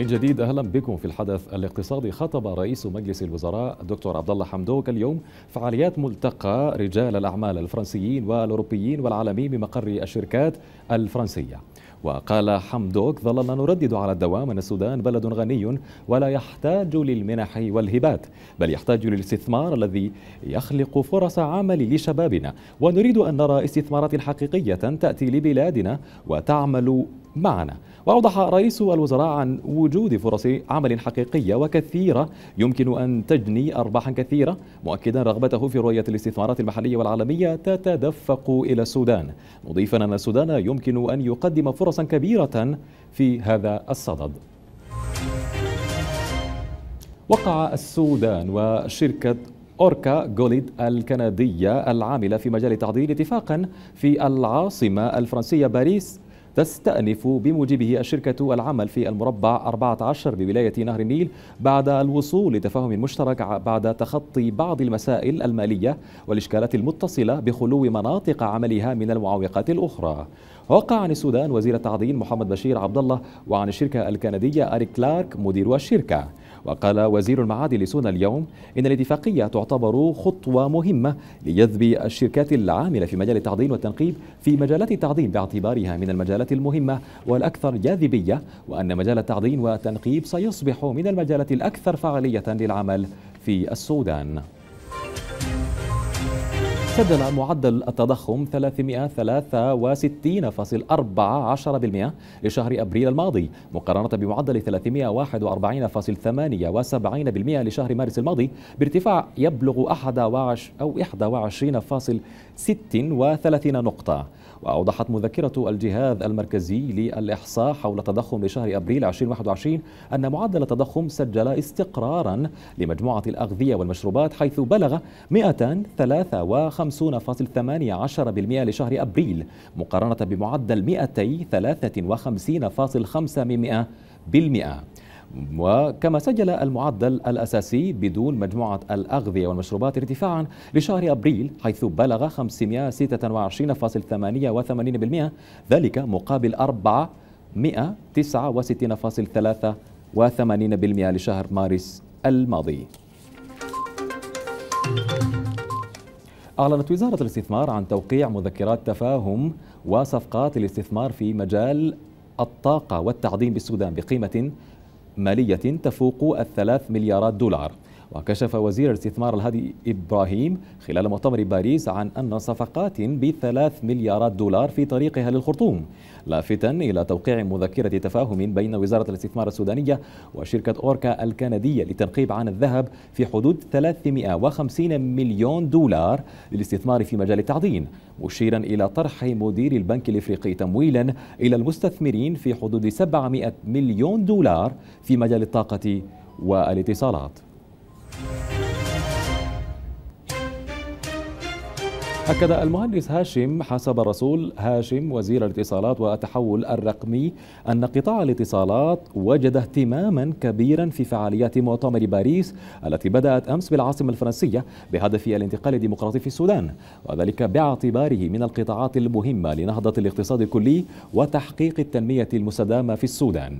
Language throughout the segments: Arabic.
من جديد اهلا بكم في الحدث الاقتصادي خطب رئيس مجلس الوزراء الدكتور عبد الله حمدوك اليوم فعاليات ملتقى رجال الاعمال الفرنسيين والاوروبيين والعالمي بمقر الشركات الفرنسيه وقال حمدوك ظللنا نردد على الدوام أن السودان بلد غني ولا يحتاج للمنح والهبات بل يحتاج للاستثمار الذي يخلق فرص عمل لشبابنا ونريد أن نرى استثمارات حقيقية تأتي لبلادنا وتعمل معنا وأوضح رئيس الوزراء عن وجود فرص عمل حقيقية وكثيرة يمكن أن تجني أرباحا كثيرة مؤكدا رغبته في رؤية الاستثمارات المحلية والعالمية تتدفق إلى السودان مضيفا أن السودان يمكن أن يقدم فرصا كبيرة في هذا الصدد وقع السودان وشركة أوركا جوليد الكندية العاملة في مجال تعديل اتفاقا في العاصمة الفرنسية باريس تستأنف بموجبه الشركة العمل في المربع 14 بولاية نهر النيل بعد الوصول لتفاهم مشترك بعد تخطي بعض المسائل المالية والإشكالات المتصلة بخلو مناطق عملها من المعوقات الأخرى وقع عن السودان وزير التعدين محمد بشير عبد الله وعن الشركة الكندية أريك كلارك مدير الشركة وقال وزير المعادن لسونا اليوم إن الاتفاقية تعتبر خطوة مهمة لجذب الشركات العاملة في مجال التعدين والتنقيب في مجالات التعدين باعتبارها من المجالات المهمة والأكثر جاذبية وأن مجال التعدين والتنقيب سيصبح من المجالات الأكثر فعالية للعمل في السودان سجل معدل التضخم 363.14% لشهر أبريل الماضي مقارنة بمعدل 341.78% لشهر مارس الماضي بارتفاع يبلغ 21.36 نقطة وأوضحت مذكرة الجهاز المركزي للإحصاء حول التضخم لشهر أبريل 2021 أن معدل التضخم سجل استقرارا لمجموعة الأغذية والمشروبات حيث بلغ 253.18% لشهر أبريل مقارنة بمعدل 253.5% بالمئة وكما سجل المعدل الأساسي بدون مجموعة الأغذية والمشروبات ارتفاعا لشهر أبريل حيث بلغ 526.88% ذلك مقابل 469.83% لشهر مارس الماضي أعلنت وزارة الاستثمار عن توقيع مذكرات تفاهم وصفقات الاستثمار في مجال الطاقة والتعدين بالسودان بقيمة مالية تفوق الثلاث مليارات دولار وكشف وزير الاستثمار الهادي إبراهيم خلال مؤتمر باريس عن أن صفقات بثلاث مليارات دولار في طريقها للخرطوم لافتا إلى توقيع مذكرة تفاهم بين وزارة الاستثمار السودانية وشركة أوركا الكندية لتنقيب عن الذهب في حدود 350 مليون دولار للاستثمار في مجال التعدين مشيرا إلى طرح مدير البنك الإفريقي تمويلا إلى المستثمرين في حدود 700 مليون دولار في مجال الطاقة والاتصالات أكد المهندس هاشم حسب رسول هاشم وزير الاتصالات والتحول الرقمي أن قطاع الاتصالات وجد اهتماما كبيرا في فعاليات مؤتمر باريس التي بدأت أمس بالعاصمة الفرنسية بهدف الانتقال الديمقراطي في السودان وذلك باعتباره من القطاعات المهمة لنهضة الاقتصاد الكلي وتحقيق التنمية المستدامة في السودان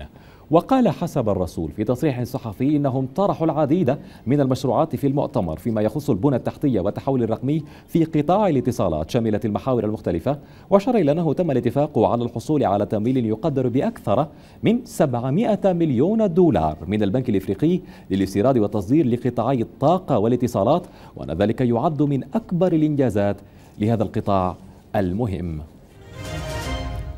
وقال حسب الرسول في تصريح صحفي انهم طرحوا العديد من المشروعات في المؤتمر فيما يخص البنى التحتيه والتحول الرقمي في قطاع الاتصالات شملت المحاور المختلفه واشار الى انه تم الاتفاق على الحصول على تمويل يقدر باكثر من 700 مليون دولار من البنك الافريقي للاستيراد والتصدير لقطاعي الطاقه والاتصالات وان ذلك يعد من اكبر الانجازات لهذا القطاع المهم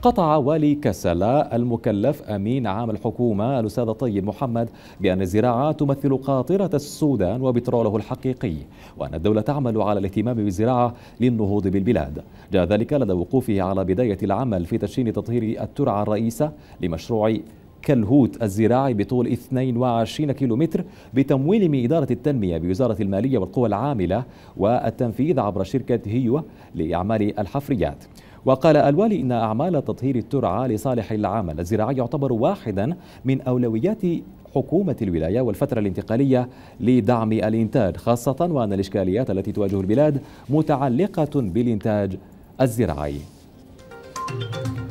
قطع والي كسلا المكلف أمين عام الحكومة الأستاذ طيب محمد بأن الزراعة تمثل قاطرة السودان وبتروله الحقيقي وأن الدولة تعمل على الاهتمام بالزراعة للنهوض بالبلاد جاء ذلك لدى وقوفه على بداية العمل في تشين تطهير الترعة الرئيسة لمشروع كالهوت الزراعي بطول 22 كيلومتر بتمويل من إدارة التنمية بوزارة المالية والقوى العاملة والتنفيذ عبر شركة هيوة لأعمال الحفريات وقال الوالي إن أعمال تطهير الترعة لصالح العمل الزراعي يعتبر واحدا من أولويات حكومة الولاية والفترة الانتقالية لدعم الإنتاج خاصة وأن الإشكاليات التي تواجه البلاد متعلقة بالإنتاج الزراعي.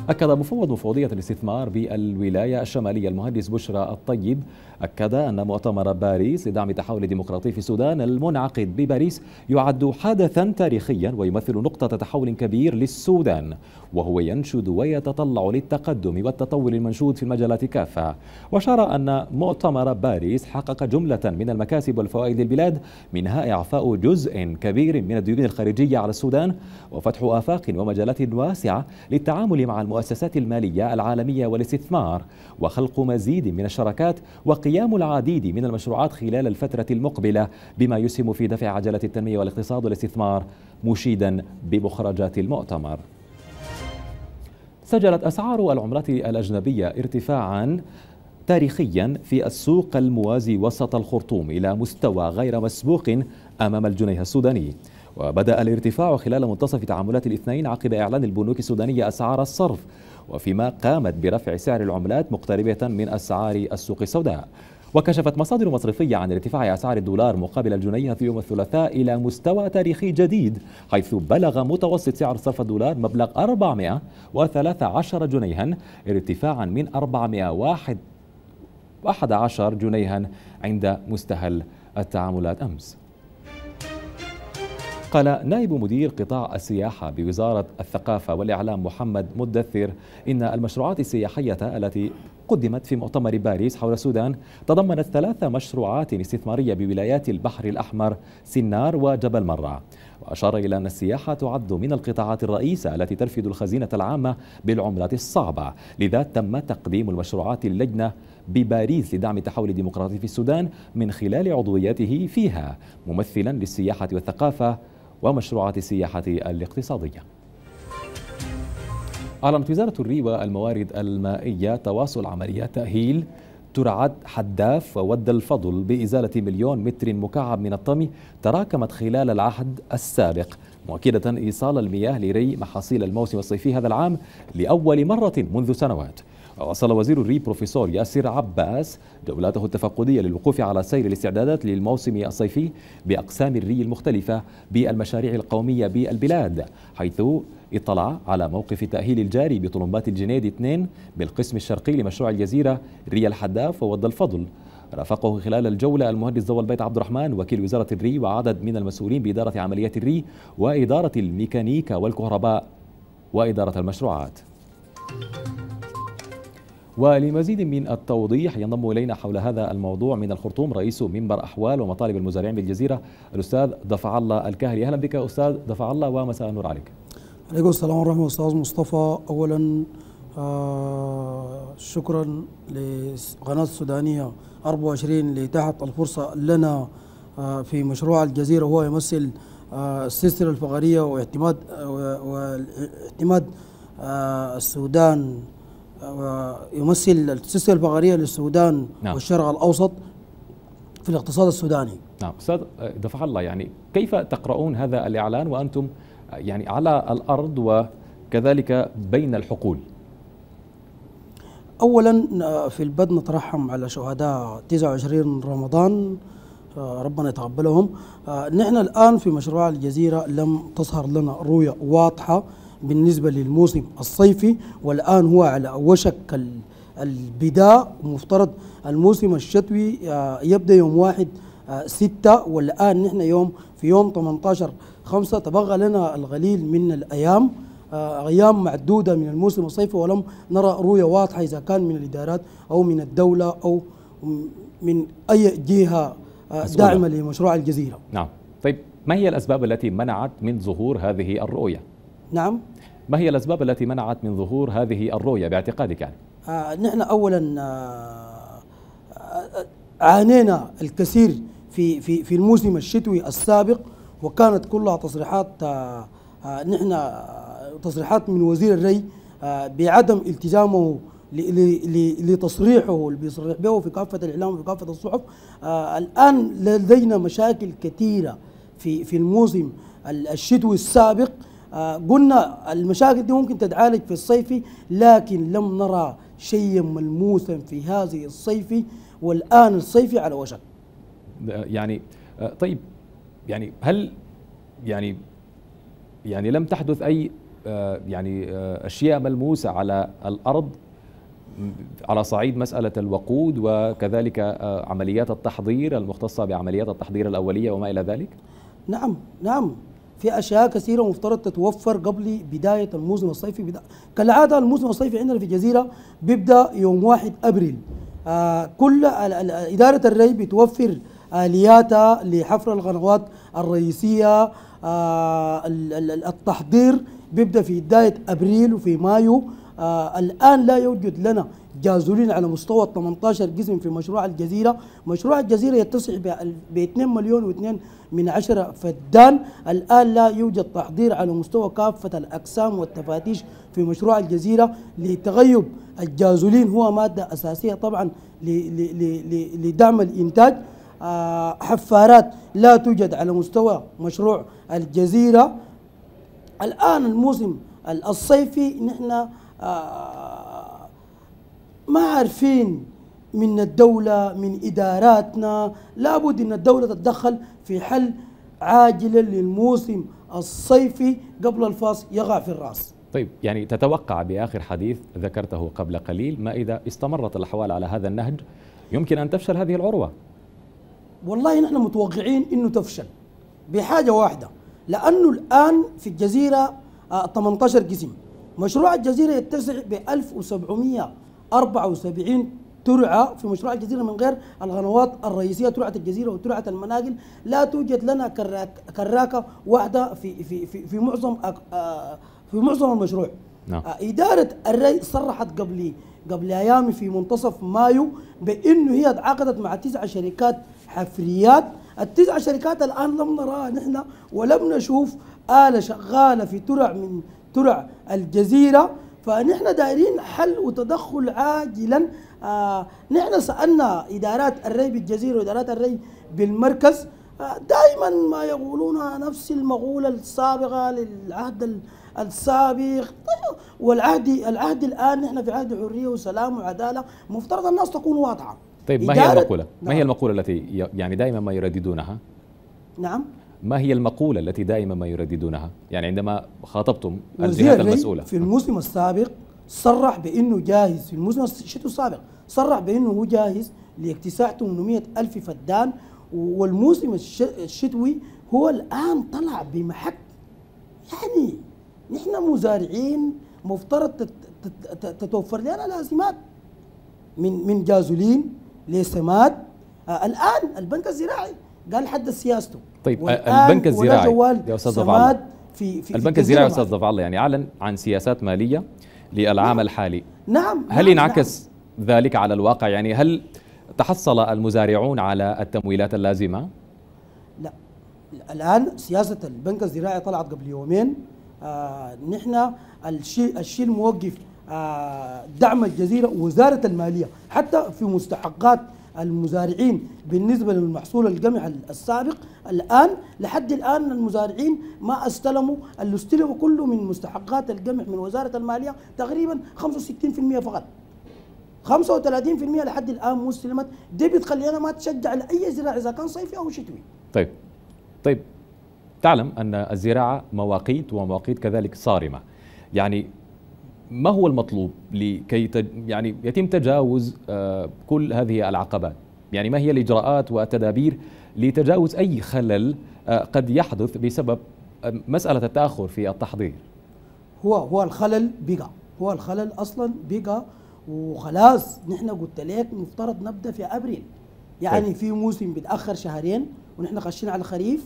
أكد مفوض مفوضية الاستثمار بالولاية الشمالية المهندس بشرى الطيب أكد أن مؤتمر باريس لدعم التحول الديمقراطي في السودان المنعقد بباريس يعد حدثا تاريخيا ويمثل نقطة تحول كبير للسودان وهو ينشد ويتطلع للتقدم والتطور المنشود في المجالات كافة وشار أن مؤتمر باريس حقق جملة من المكاسب والفوائد للبلاد منها إعفاء جزء كبير من الديون الخارجية على السودان وفتح آفاق ومجالات واسعة للتعامل مع المؤسسات المالية العالمية والاستثمار وخلق مزيد من الشراكات وقيام العديد من المشروعات خلال الفترة المقبلة بما يسهم في دفع عجلة التنمية والاقتصاد والاستثمار مشيدا بمخرجات المؤتمر سجلت أسعار العملات الأجنبية ارتفاعا تاريخيا في السوق الموازي وسط الخرطوم إلى مستوى غير مسبوق أمام الجنيه السوداني وبدأ الارتفاع خلال منتصف تعاملات الاثنين عقب إعلان البنوك السودانية أسعار الصرف وفيما قامت برفع سعر العملات مقتربة من أسعار السوق السوداء وكشفت مصادر مصرفية عن ارتفاع أسعار الدولار مقابل الجنيه في يوم الثلاثاء إلى مستوى تاريخي جديد حيث بلغ متوسط سعر صرف الدولار مبلغ 413 جنيها ارتفاعا من 411 جنيها عند مستهل التعاملات أمس قال نائب مدير قطاع السياحة بوزارة الثقافة والإعلام محمد مدثر إن المشروعات السياحية التي قدمت في مؤتمر باريس حول السودان تضمنت ثلاث مشروعات استثمارية بولايات البحر الأحمر سنار وجبل مرة وأشار إلى أن السياحة تعد من القطاعات الرئيسة التي ترفد الخزينة العامة بالعملات الصعبة لذا تم تقديم المشروعات اللجنة بباريس لدعم التحول الديمقراطي في السودان من خلال عضويته فيها ممثلا للسياحة والثقافة ومشروعات السياحة الاقتصادية أعلنت وزارة الري والموارد المائية تواصل عمليات تأهيل ترعة حداف وود الفضل بإزالة مليون متر مكعب من الطمي تراكمت خلال العهد السابق مؤكدة إيصال المياه لري محاصيل الموسم الصيفي هذا العام لأول مرة منذ سنوات واصل وزير الري بروفيسور ياسر عباس جولاته التفقدية للوقوف على سير الاستعدادات للموسم الصيفي بأقسام الري المختلفة بالمشاريع القومية بالبلاد حيث اطلع على موقف التأهيل الجاري بطلمبات الجنيد 2 بالقسم الشرقي لمشروع الجزيرة ري الحداف وود الفضل رافقه خلال الجولة المهندس ضوى البيت عبد الرحمن وكيل وزارة الري وعدد من المسؤولين بإدارة عمليات الري وإدارة الميكانيكا والكهرباء وإدارة المشروعات ولمزيد من التوضيح ينضم إلينا حول هذا الموضوع من الخرطوم رئيس منبر أحوال ومطالب المزارعين بالجزيرة الأستاذ دفع الله الكهلي أهلا بك أستاذ دفع الله ومساء النور عليك عليكم السلام ورحمة أستاذ مصطفى أولا آه شكرا لقناة السودانية 24 لتحت الفرصة لنا آه في مشروع الجزيرة هو يمثل آه السلسلة الفقرية واعتماد آه، واعتماد آه، السودان آه، يمثل السلسله الفقريه للسودان نعم. والشرق الاوسط في الاقتصاد السوداني نعم استاذ آه، دفع الله يعني كيف تقرؤون هذا الاعلان وانتم آه، يعني على الارض وكذلك بين الحقول اولا في البدء نترحم على شهداء 29 رمضان ربنا يتقبلهم نحن الان في مشروع الجزيره لم تظهر لنا رؤيه واضحه بالنسبة للموسم الصيفي والآن هو على وشك البداء مفترض الموسم الشتوي آه، يبدأ يوم واحد آه، ستة والآن نحن يوم في يوم 18 خمسة تبقى لنا القليل من الأيام آه، أيام معدودة من الموسم الصيفي ولم نرى رؤية واضحة إذا كان من الإدارات أو من الدولة أو من أي جهة داعمة لمشروع الجزيرة نعم طيب ما هي الأسباب التي منعت من ظهور هذه الرؤية؟ نعم ما هي الأسباب التي منعت من ظهور هذه الرؤية باعتقادك يعني؟ آه نحن أولا آه, آه، عانينا الكثير في في في الموسم الشتوي السابق وكانت كلها تصريحات آه, آه، نحن آه، تصريحات من وزير الري بعدم التزامه لتصريحه اللي بيصرح به في كافة الإعلام وفي كافة الصحف الآن لدينا مشاكل كثيرة في في الموسم الشتوي السابق قلنا المشاكل دي ممكن تتعالج في الصيفي لكن لم نرى شيئا ملموسا في هذه الصيفي والان الصيفي على وشك يعني طيب يعني هل يعني يعني لم تحدث اي يعني اشياء ملموسه على الارض على صعيد مسألة الوقود وكذلك عمليات التحضير المختصة بعمليات التحضير الأولية وما إلى ذلك؟ نعم نعم في اشياء كثيره مفترض تتوفر قبل بدايه الموسم الصيفي بدا... كالعاده الموسم الصيفي عندنا في الجزيره بيبدا يوم 1 ابريل آه كل اداره الري بتوفر الياتها آه، لحفر القنوات الرئيسيه آه التحضير بيبدا في بدايه ابريل وفي مايو آه الآن لا يوجد لنا جازولين على مستوى 18 قسم في مشروع الجزيرة مشروع الجزيرة يتسع ب 2 مليون و2 من عشرة فدان الآن لا يوجد تحضير على مستوى كافة الأقسام والتفاتيش في مشروع الجزيرة لتغيب الجازولين هو مادة أساسية طبعا لدعم الإنتاج آه حفارات لا توجد على مستوى مشروع الجزيرة الآن الموسم الصيفي نحن آه، ما عارفين من الدولة من إداراتنا لابد أن الدولة تتدخل في حل عاجل للموسم الصيفي قبل الفاصل يقع في الرأس طيب يعني تتوقع بآخر حديث ذكرته قبل قليل ما إذا استمرت الأحوال على هذا النهج يمكن أن تفشل هذه العروة والله نحن متوقعين أنه تفشل بحاجة واحدة لأنه الآن في الجزيرة 18 آه، قسم مشروع الجزيرة يتسع ب 1774 ترعى في مشروع الجزيرة من غير القنوات الرئيسية ترعة الجزيرة وترعة المناقل لا توجد لنا كراك كراكة واحدة في في في, في معظم آه، في معظم المشروع نعم. آه، إدارة الري صرحت قبل قبل أيام في منتصف مايو بأنه هي تعاقدت مع تسع شركات حفريات التسع شركات الآن لم نراها نحن ولم نشوف آلة شغالة في ترع من ترع الجزيرة فنحن دايرين حل وتدخل عاجلا آه نحن سألنا إدارات الري بالجزيرة وإدارات الري بالمركز آه دائما ما يقولون نفس المقولة السابقة للعهد السابق طيب والعهد العهد الآن نحن في عهد حرية وسلام وعدالة مفترض الناس تكون واضحة طيب ما هي المقولة؟ ما هي نعم. المقولة التي يعني دائما ما يرددونها؟ نعم ما هي المقولة التي دائما ما يرددونها يعني عندما خاطبتم الجهات المسؤولة في الموسم السابق صرح بأنه جاهز في الموسم الشتوي السابق صرح بأنه هو جاهز لاكتساع 800 ألف فدان والموسم الشتوي هو الآن طلع بمحك يعني نحن مزارعين مفترض تتوفر لنا لازمات من من جازولين لسماد آه، الآن البنك الزراعي قال حدد سياسته طيب آه، البنك الزراعي يا استاذ ضفع في, في البنك الزراعي يا استاذ ضفع الله يعني اعلن عن سياسات ماليه للعام نعم الحالي نعم هل نعم ينعكس نعم ذلك على الواقع يعني هل تحصل المزارعون على التمويلات اللازمه لا الان سياسه البنك الزراعي طلعت قبل يومين آه نحن الشيء الشيء الموقف آه دعم الجزيره وزاره الماليه حتى في مستحقات المزارعين بالنسبة للمحصول القمح السابق الآن لحد الآن المزارعين ما استلموا اللي استلموا كله من مستحقات القمح من وزارة المالية تقريبا 65% فقط 35% لحد الآن مو استلمت دي بتخلينا ما تشجع لأي زراعة إذا كان صيفي أو شتوي طيب طيب تعلم أن الزراعة مواقيت ومواقيت كذلك صارمة يعني ما هو المطلوب لكي تج... يعني يتم تجاوز آه، كل هذه العقبات يعني ما هي الإجراءات والتدابير لتجاوز أي خلل آه، قد يحدث بسبب آه، مسألة التأخر في التحضير هو هو الخلل بقى هو الخلل أصلا بقى وخلاص نحن قلت لك مفترض نبدأ في أبريل يعني طيب. في موسم بتأخر شهرين ونحن خشين على الخريف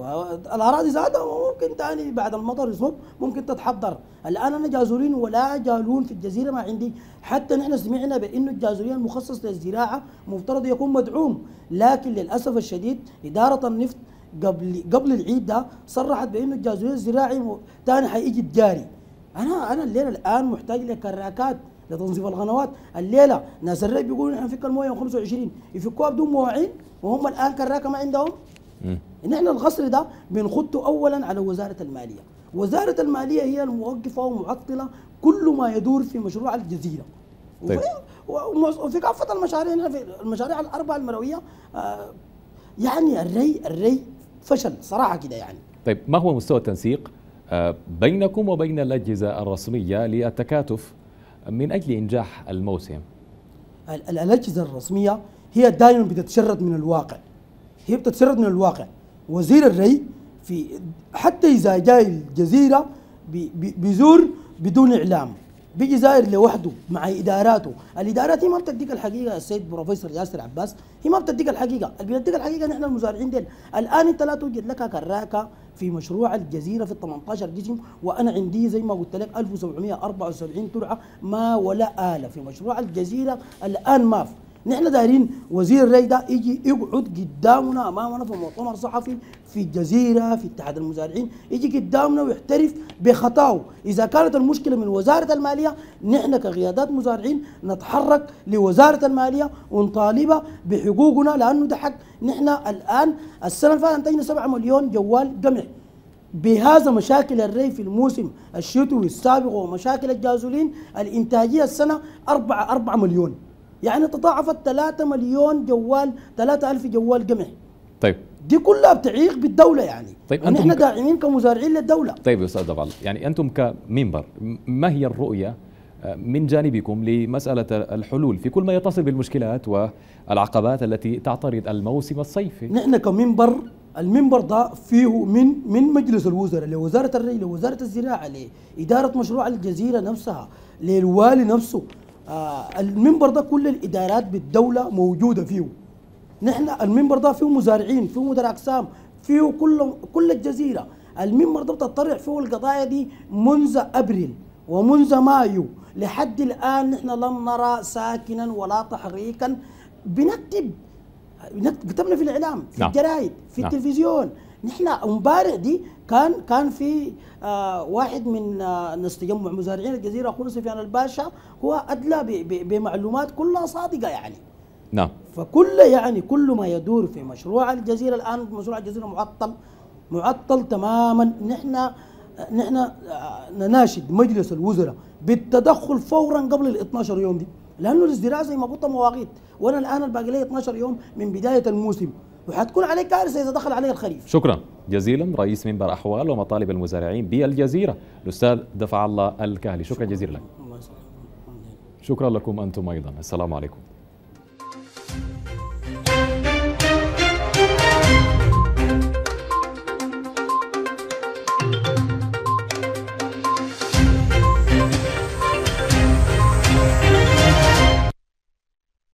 والاراضي زادت وممكن ثاني بعد المطر يصب ممكن تتحضر الان انا جازورين ولا جالون في الجزيره ما عندي حتى نحن سمعنا بانه الجازورين المخصص للزراعه مفترض يكون مدعوم لكن للاسف الشديد اداره النفط قبل قبل العيد ده صرحت بانه الجازورين الزراعي ثاني حيجي تجاري انا انا الليله الان محتاج لكراكات لتنظيف القنوات الليله ناس الري بيقولوا نحن نفك المويه 25 يفكوها بدون مواعين وهم الان كراكه ما عندهم ان احنا الغسل ده بنخطه اولا على وزاره الماليه وزاره الماليه هي الموقفه ومعطله كل ما يدور في مشروع الجزيره طيب. وفي كافه المشاريع هنا في المشاريع الاربعه المرويه آه، يعني الري الري فشل صراحه كده يعني طيب ما هو مستوى التنسيق آه، بينكم وبين الاجهزه الرسميه للتكاتف من اجل انجاح الموسم الاجهزه الرسميه هي دائما بتتشرد من الواقع هي بتتشرد من الواقع وزير الري في حتى إذا جاء الجزيرة بيزور بدون إعلام بيجي زائر لوحده مع اداراته، الادارات هي ما بتديك الحقيقه السيد بروفيسور ياسر عباس، هي ما بتديك الحقيقه، اللي بتديك الحقيقه نحن المزارعين ديل، الان انت لا توجد لك كراكه في مشروع الجزيره في ال 18 جسم وانا عندي زي ما قلت لك 1774 ترعه ما ولا اله في مشروع الجزيره الان ما في نحن دايرين وزير الري ده يجي يقعد قدامنا امامنا في مؤتمر صحفي في الجزيره في اتحاد المزارعين يجي قدامنا ويعترف بخطاه اذا كانت المشكله من وزاره الماليه نحن كقيادات مزارعين نتحرك لوزاره الماليه ونطالبها بحقوقنا لانه ده حق نحن الان السنه اللي فاتت انتجنا 7 مليون جوال قمح بهذا مشاكل الري في الموسم الشتوي السابق ومشاكل الجازولين الانتاجيه السنه 4 4 مليون يعني تضاعفت 3 مليون جوال 3000 جوال قمح طيب دي كلها بتعيق بالدوله يعني طيب يعني انتم احنا داعمين كمزارعين للدوله طيب يا استاذ عبد يعني انتم كمنبر ما هي الرؤيه آه، من جانبكم لمساله الحلول في كل ما يتصل بالمشكلات والعقبات التي تعترض الموسم الصيفي نحن كمنبر المنبر ده فيه من من مجلس الوزراء لوزاره الري لوزاره الزراعه لاداره مشروع الجزيره نفسها للوالي نفسه آه المنبر ده كل الادارات بالدوله موجوده فيه نحن المنبر ده فيه مزارعين فيه مدراء اقسام فيه كل كل الجزيره المنبر ده بتطرح فيه القضايا دي منذ ابريل ومنذ مايو لحد الان نحن لم نرى ساكنا ولا تحريكا بنكتب كتبنا في الاعلام في نعم. الجرايد في نعم. التلفزيون نحن امبارح دي كان كان في آه واحد من آه ناس تجمع مزارعين الجزيره اخونا سفيان الباشا هو ادلى بمعلومات كلها صادقه يعني نعم فكل يعني كل ما يدور في مشروع الجزيره الان مشروع الجزيره معطل معطل تماما نحن نحن آه، نناشد مجلس الوزراء بالتدخل فورا قبل ال 12 يوم دي لانه الازدراء زي ما قلت مواقيت وانا الان الباقي لي 12 يوم من بدايه الموسم وحتكون عليه كارثه اذا دخل عليه الخريف شكرا جزيلا رئيس منبر احوال ومطالب المزارعين بالجزيره الاستاذ دفع الله الكهلي شكرا, شكرا جزيلا لك شكرا لكم انتم ايضا السلام عليكم